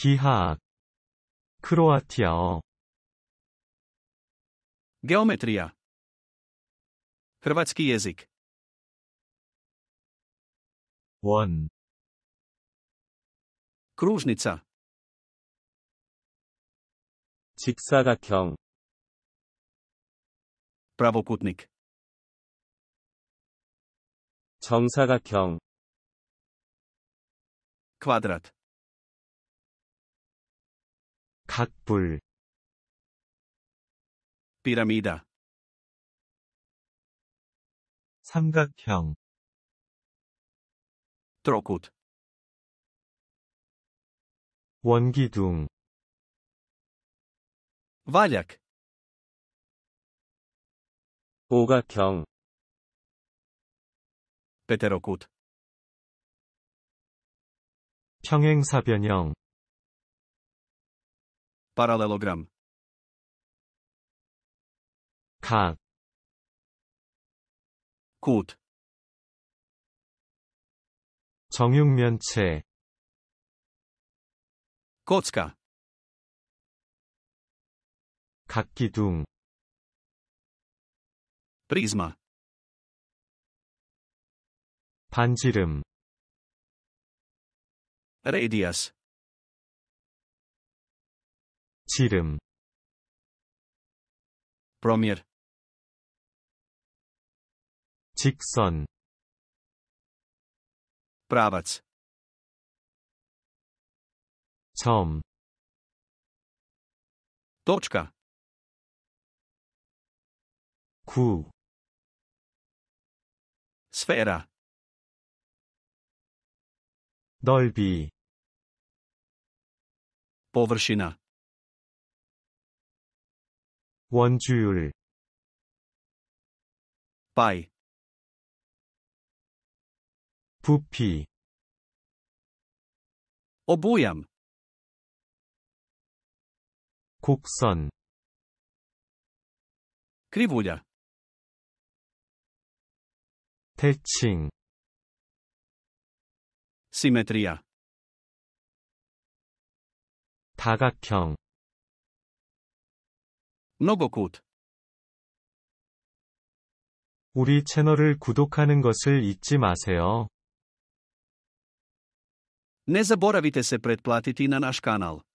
기하학 크로아티아어 Geometrija Hrvatski jezik 원 Kružnica 직사각형 Pravokutnik 정사각형 Kvadrat 각불 피라미다 삼각형 트로콧 원기둥 와약 오각형 베테로콧 평행사변형 Paralelogram. 각. 곧. 정육면체. 꼬츠카. 각기둥. 프리즈마. 반지름. 레이디아스. 지름 Promjer 직선 Pravac 점 Точка 구 Сфера 넓이 Površina 원주율 by 부피 obojam 곡선 кривуля 대칭 symetria 다각형 Многокут. 우리 채널을 구독하는 것을 잊지 마세요. Не заборавите се предплатити на наш канал.